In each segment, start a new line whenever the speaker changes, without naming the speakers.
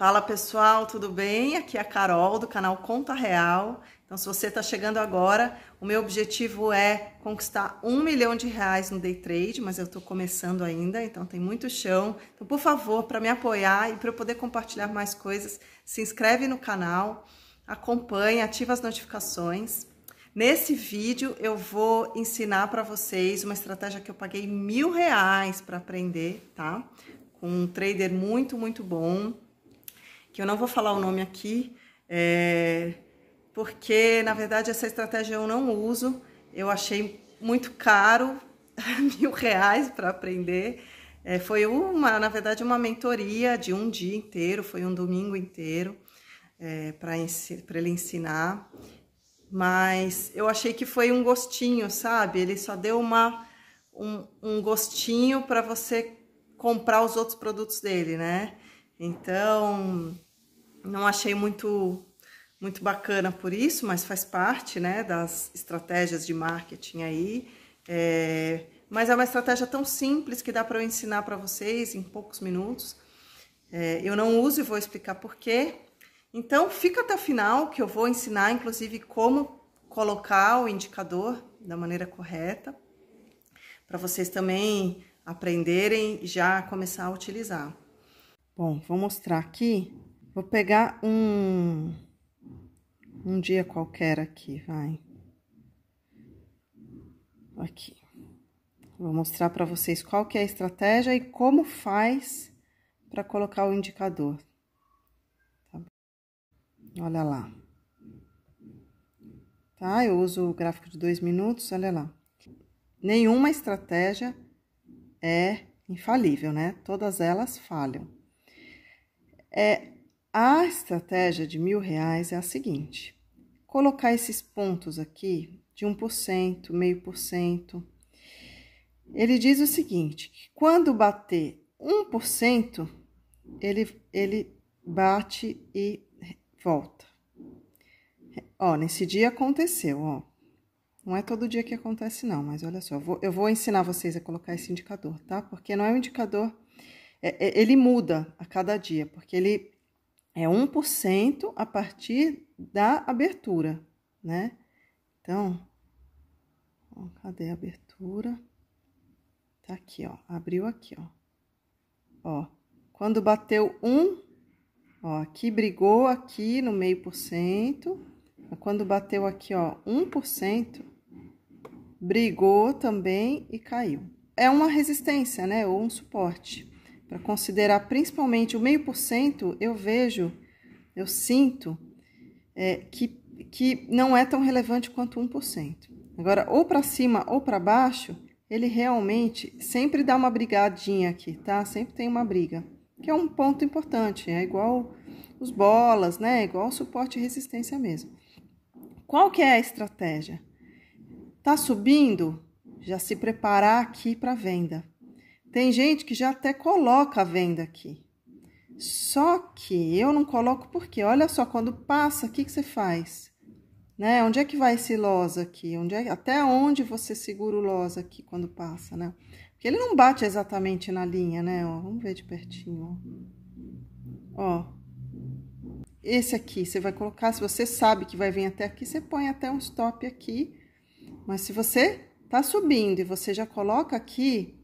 Fala pessoal, tudo bem? Aqui é a Carol do canal Conta Real. Então, se você está chegando agora, o meu objetivo é conquistar um milhão de reais no day trade, mas eu estou começando ainda, então tem muito chão. Então, por favor, para me apoiar e para eu poder compartilhar mais coisas, se inscreve no canal, acompanha, ativa as notificações. Nesse vídeo eu vou ensinar para vocês uma estratégia que eu paguei mil reais para aprender, tá? Com um trader muito, muito bom que eu não vou falar o nome aqui, é, porque na verdade essa estratégia eu não uso, eu achei muito caro, mil reais para aprender. É, foi uma, na verdade, uma mentoria de um dia inteiro, foi um domingo inteiro é, para ele ensinar. Mas eu achei que foi um gostinho, sabe? Ele só deu uma, um, um gostinho para você comprar os outros produtos dele, né? Então, não achei muito muito bacana por isso, mas faz parte, né, das estratégias de marketing aí. É, mas é uma estratégia tão simples que dá para eu ensinar para vocês em poucos minutos. É, eu não uso e vou explicar por quê. Então, fica até o final que eu vou ensinar, inclusive, como colocar o indicador da maneira correta, para vocês também aprenderem e já começar a utilizar. Bom, vou mostrar aqui Vou pegar um um dia qualquer aqui, vai. Aqui. Vou mostrar para vocês qual que é a estratégia e como faz para colocar o indicador. Tá Olha lá. Tá? Eu uso o gráfico de dois minutos, olha lá. Nenhuma estratégia é infalível, né? Todas elas falham. É, a estratégia de mil reais é a seguinte: colocar esses pontos aqui de 1%, meio por cento. Ele diz o seguinte: que quando bater 1%, ele, ele bate e volta. Ó, nesse dia aconteceu, ó. Não é todo dia que acontece, não, mas olha só, eu vou, eu vou ensinar vocês a colocar esse indicador, tá? Porque não é um indicador. É, é ele muda a cada dia, porque ele é 1% a partir da abertura, né? Então, ó, cadê a abertura? Tá aqui, ó, abriu aqui, ó. Ó, quando bateu 1, ó, aqui brigou aqui no meio por cento. Quando bateu aqui, ó, 1%, brigou também e caiu. É uma resistência, né? Ou um suporte para considerar principalmente o meio por cento, eu vejo, eu sinto é, que, que não é tão relevante quanto 1%. Agora, ou para cima ou para baixo, ele realmente sempre dá uma brigadinha aqui, tá? Sempre tem uma briga, que é um ponto importante, é igual os bolas, né? É igual suporte e resistência mesmo. Qual que é a estratégia? Tá subindo? Já se preparar aqui para venda. Tem gente que já até coloca a venda aqui. Só que eu não coloco porque, olha só, quando passa, o que, que você faz? Né? Onde é que vai esse loss aqui? Onde é, até onde você segura o loss aqui quando passa, né? Porque ele não bate exatamente na linha, né? Ó, vamos ver de pertinho. Ó. ó. Esse aqui, você vai colocar, se você sabe que vai vir até aqui, você põe até um stop aqui. Mas se você tá subindo e você já coloca aqui,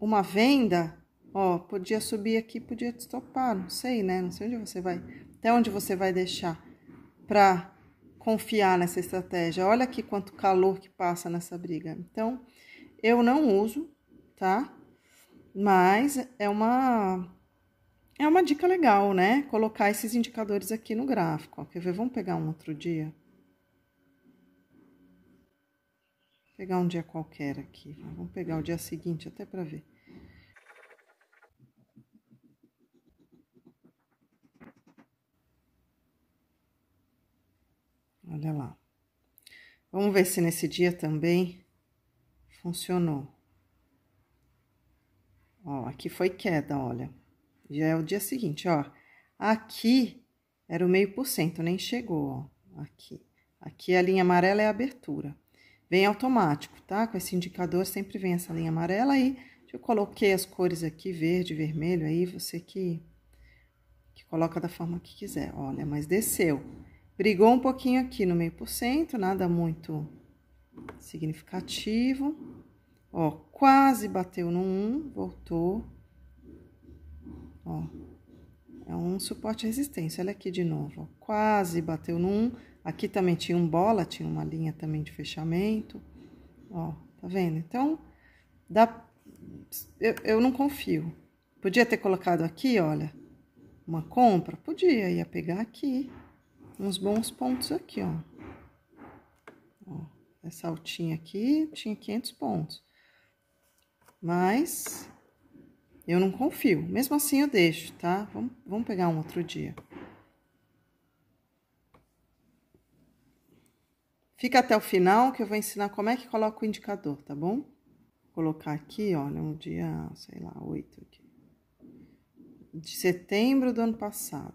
uma venda, ó, podia subir aqui, podia estopar, não sei, né? Não sei onde você vai, até onde você vai deixar para confiar nessa estratégia. Olha aqui quanto calor que passa nessa briga. Então, eu não uso, tá? Mas é uma é uma dica legal, né? Colocar esses indicadores aqui no gráfico. Quer ver? Vamos pegar um outro dia. Vou pegar um dia qualquer aqui. Vamos pegar o dia seguinte até para ver. Olha lá. Vamos ver se nesse dia também funcionou. Ó, aqui foi queda, olha. Já é o dia seguinte, ó. Aqui era o meio por cento, nem chegou, ó. Aqui. Aqui a linha amarela é a abertura. Vem automático, tá? Com esse indicador sempre vem essa linha amarela aí. Eu coloquei as cores aqui, verde, vermelho, aí você que, que coloca da forma que quiser. Olha, mas desceu. Brigou um pouquinho aqui no meio por cento, nada muito significativo. Ó, quase bateu no 1, voltou. Ó, é um suporte resistência. Olha aqui de novo, ó, quase bateu no 1. Aqui também tinha um bola, tinha uma linha também de fechamento. Ó, tá vendo? Então, dá... eu, eu não confio. Podia ter colocado aqui, olha, uma compra? Podia, ia pegar aqui uns bons pontos aqui, ó. ó essa altinha aqui tinha 500 pontos. Mas eu não confio. Mesmo assim, eu deixo, tá? Vamos, vamos pegar um outro dia. Fica até o final que eu vou ensinar como é que coloca o indicador, tá bom? Vou colocar aqui, olha, um dia, sei lá, oito aqui. De setembro do ano passado.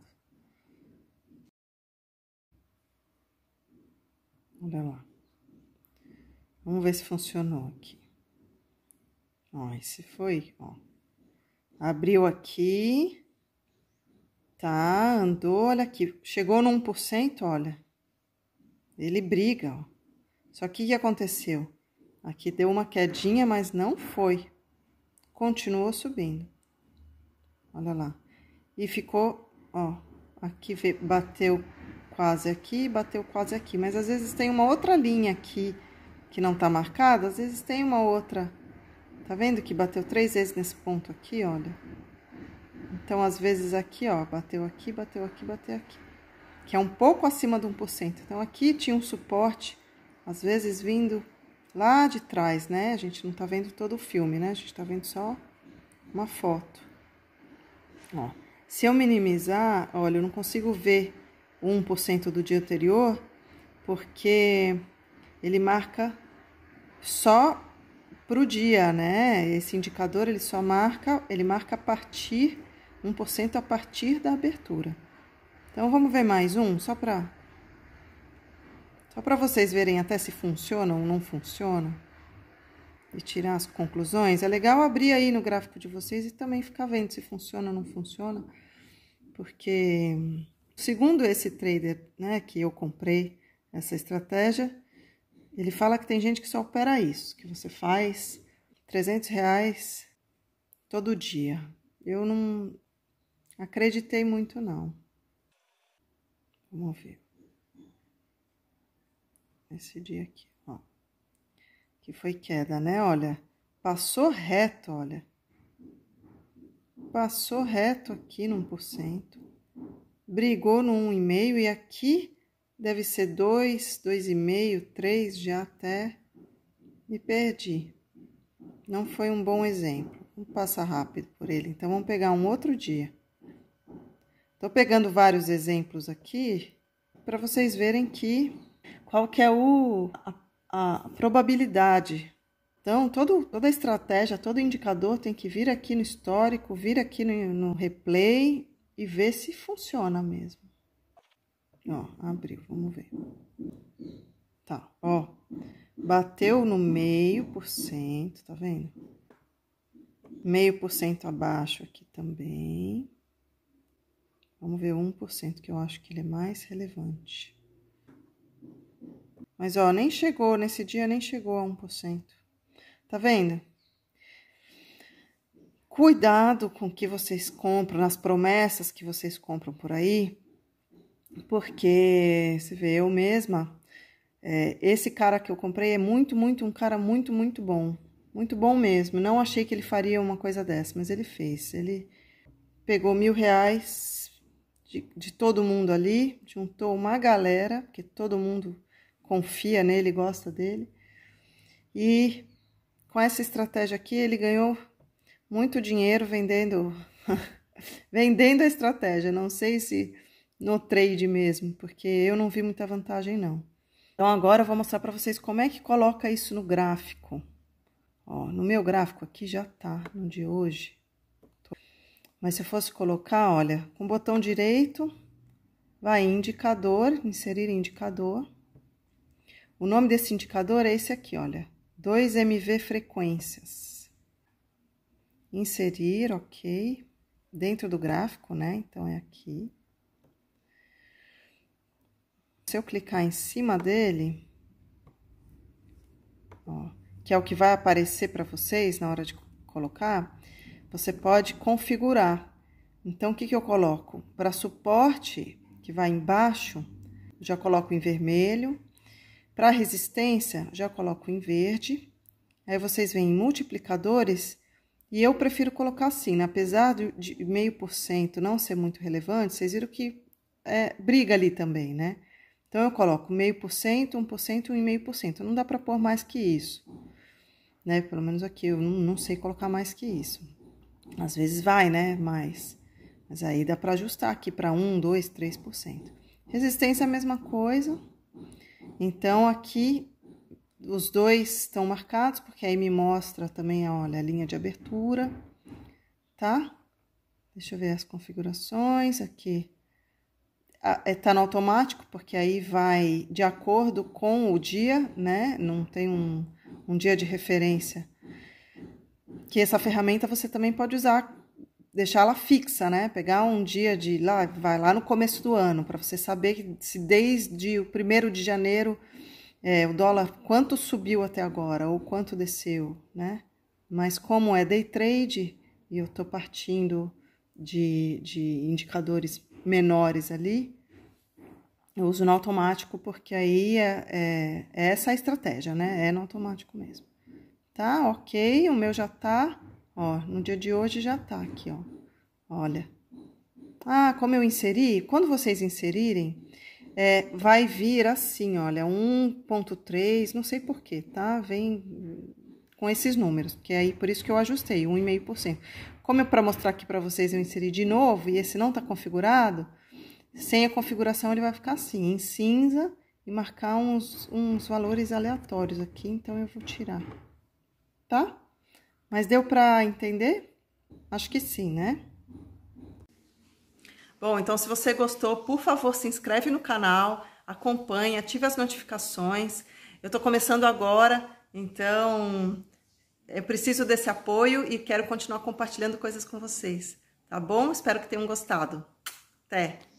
Olha lá. Vamos ver se funcionou aqui. Ó, esse foi, ó. Abriu aqui. Tá, andou, olha aqui. Chegou no 1%, olha. Ele briga, ó. Só que o que aconteceu? Aqui deu uma quedinha, mas não foi. Continuou subindo. Olha lá. E ficou, ó, aqui bateu quase aqui, bateu quase aqui. Mas às vezes tem uma outra linha aqui que não tá marcada, às vezes tem uma outra. Tá vendo que bateu três vezes nesse ponto aqui, olha. Então, às vezes aqui, ó, bateu aqui, bateu aqui, bateu aqui. Que é um pouco acima de 1%. Então, aqui tinha um suporte, às vezes vindo lá de trás, né? A gente não tá vendo todo o filme, né? A gente tá vendo só uma foto. Ó. Se eu minimizar, olha, eu não consigo ver 1% do dia anterior, porque ele marca só para o dia, né? Esse indicador ele só marca, ele marca a partir 1% a partir da abertura. Então vamos ver mais um, só para só para vocês verem até se funciona ou não funciona e tirar as conclusões. É legal abrir aí no gráfico de vocês e também ficar vendo se funciona ou não funciona, porque Segundo esse trader né, que eu comprei essa estratégia, ele fala que tem gente que só opera isso, que você faz 300 reais todo dia. Eu não acreditei muito, não. Vamos ver. Esse dia aqui, ó. Que foi queda, né? Olha, passou reto, olha. Passou reto aqui no 1% brigou no 1,5 e aqui deve ser 2, 2,5, 3, já até me perdi. Não foi um bom exemplo. Vamos passar rápido por ele. Então, vamos pegar um outro dia. Estou pegando vários exemplos aqui para vocês verem que qual que é o, a, a probabilidade. Então, todo, toda estratégia, todo indicador tem que vir aqui no histórico, vir aqui no, no replay e ver se funciona mesmo. Ó, abriu, vamos ver. Tá, ó. Bateu no meio por cento, tá vendo? Meio por cento abaixo aqui também. Vamos ver 1%, que eu acho que ele é mais relevante. Mas, ó, nem chegou, nesse dia nem chegou a 1%. Tá vendo? Cuidado com o que vocês compram, nas promessas que vocês compram por aí, porque você vê, eu mesma, é, esse cara que eu comprei é muito, muito, um cara muito, muito bom. Muito bom mesmo. Não achei que ele faria uma coisa dessa, mas ele fez. Ele pegou mil reais de, de todo mundo ali, juntou uma galera, porque todo mundo confia nele, gosta dele. E com essa estratégia aqui, ele ganhou muito dinheiro vendendo vendendo a estratégia. Não sei se no trade mesmo, porque eu não vi muita vantagem não. Então agora eu vou mostrar para vocês como é que coloca isso no gráfico. Ó, no meu gráfico aqui já tá no de hoje. Mas se eu fosse colocar, olha, com o botão direito, vai em indicador, inserir indicador. O nome desse indicador é esse aqui, olha, 2MV frequências inserir, ok, dentro do gráfico, né? Então, é aqui. Se eu clicar em cima dele, ó, que é o que vai aparecer para vocês na hora de colocar, você pode configurar. Então, o que, que eu coloco? Para suporte, que vai embaixo, já coloco em vermelho. Para resistência, já coloco em verde. Aí, vocês veem multiplicadores e eu prefiro colocar assim, né? apesar de meio por cento não ser muito relevante, vocês viram que é, briga ali também, né? Então eu coloco meio por cento, um por cento e meio por cento. Não dá para pôr mais que isso, né? Pelo menos aqui eu não, não sei colocar mais que isso. Às vezes vai, né? Mais, mas aí dá para ajustar aqui para um, dois, três por cento. Resistência é a mesma coisa. Então aqui os dois estão marcados, porque aí me mostra também, olha, a linha de abertura, tá? Deixa eu ver as configurações aqui. Está é, no automático, porque aí vai de acordo com o dia, né? Não tem um, um dia de referência. Que essa ferramenta você também pode usar, deixá-la fixa, né? Pegar um dia de lá, vai lá no começo do ano, para você saber se desde o primeiro de janeiro é, o dólar quanto subiu até agora ou quanto desceu, né? Mas como é day trade e eu estou partindo de, de indicadores menores ali, eu uso no automático porque aí é, é, é essa a estratégia, né? É no automático mesmo. Tá, ok, o meu já tá, ó, no dia de hoje já tá aqui, ó. Olha. Ah, como eu inseri? Quando vocês inserirem, é, vai vir assim, olha, 1.3, não sei porquê, tá? Vem com esses números, que é aí por isso que eu ajustei, 1,5%. Como é para mostrar aqui para vocês eu inseri de novo e esse não está configurado, sem a configuração ele vai ficar assim, em cinza e marcar uns, uns valores aleatórios aqui, então eu vou tirar, tá? Mas deu para entender? Acho que sim, né? Bom, então se você gostou, por favor, se inscreve no canal, acompanhe, ative as notificações. Eu estou começando agora, então eu preciso desse apoio e quero continuar compartilhando coisas com vocês, tá bom? Espero que tenham gostado. Até!